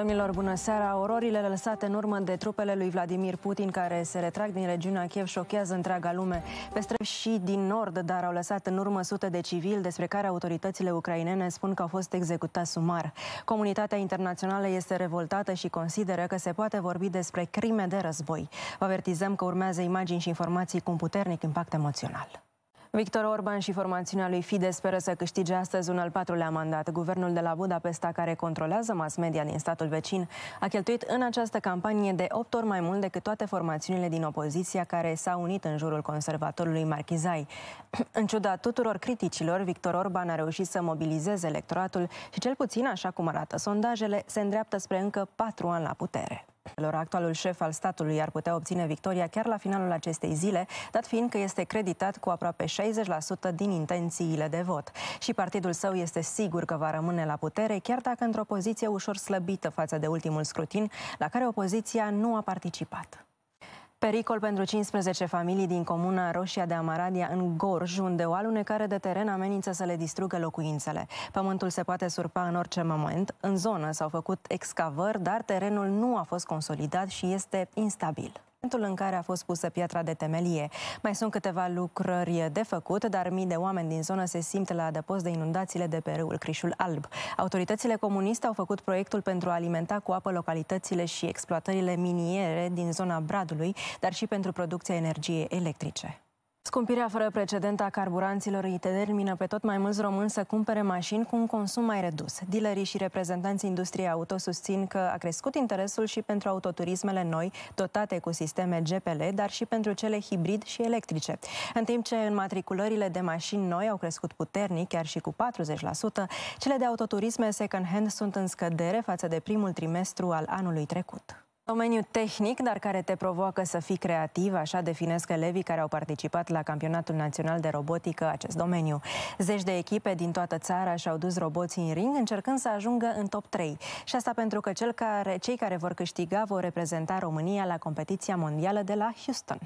Domnilor, bună seara! Ororile lăsate în urmă de trupele lui Vladimir Putin, care se retrag din regiunea Kiev, șochează întreaga lume. Pe și din nord, dar au lăsat în urmă sute de civili, despre care autoritățile ucrainene spun că au fost executați sumar. Comunitatea internațională este revoltată și consideră că se poate vorbi despre crime de război. Vă avertizăm că urmează imagini și informații cu un puternic impact emoțional. Victor Orban și formațiunea lui FIDE speră să câștige astăzi un al patrulea mandat. Guvernul de la Budapesta, care controlează mass media din statul vecin, a cheltuit în această campanie de 8 ori mai mult decât toate formațiunile din opoziția care s-au unit în jurul conservatorului Marchizai. în ciuda tuturor criticilor, Victor Orban a reușit să mobilizeze electoratul și cel puțin, așa cum arată sondajele, se îndreaptă spre încă patru ani la putere. Lor actualul șef al statului ar putea obține victoria chiar la finalul acestei zile, dat fiind că este creditat cu aproape 60% din intențiile de vot. Și partidul său este sigur că va rămâne la putere, chiar dacă într-o poziție ușor slăbită față de ultimul scrutin, la care opoziția nu a participat. Pericol pentru 15 familii din comuna Roșia de Amaradia în Gorj, unde o alunecare de teren amenință să le distrugă locuințele. Pământul se poate surpa în orice moment. În zonă s-au făcut excavări, dar terenul nu a fost consolidat și este instabil momentul în care a fost pusă piatra de temelie. Mai sunt câteva lucrări de făcut, dar mii de oameni din zonă se simt la adăpost de inundațiile de pe râul Crișul Alb. Autoritățile comuniste au făcut proiectul pentru a alimenta cu apă localitățile și exploatările miniere din zona Bradului, dar și pentru producția energiei electrice. Scumpirea fără precedent a carburanților îi determină pe tot mai mulți români să cumpere mașini cu un consum mai redus. Dilerii și reprezentanții industriei auto susțin că a crescut interesul și pentru autoturismele noi, dotate cu sisteme GPL, dar și pentru cele hibrid și electrice. În timp ce înmatriculările de mașini noi au crescut puternic, chiar și cu 40%, cele de autoturisme second-hand sunt în scădere față de primul trimestru al anului trecut. Domeniu tehnic, dar care te provoacă să fii creativ, așa definesc elevii care au participat la Campionatul Național de Robotică acest domeniu. Zeci de echipe din toată țara și-au dus roboții în ring, încercând să ajungă în top 3. Și asta pentru că cel care, cei care vor câștiga vor reprezenta România la competiția mondială de la Houston.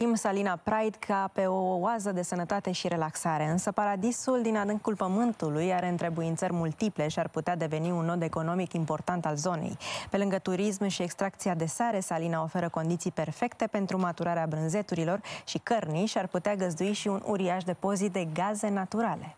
Im Salina Pride ca pe o oază de sănătate și relaxare, însă paradisul din adâncul pământului are întrebuințări multiple și ar putea deveni un nod economic important al zonei. Pe lângă turism și extracția de sare, Salina oferă condiții perfecte pentru maturarea brânzeturilor și cărnii și ar putea găzdui și un uriaș depozit de gaze naturale.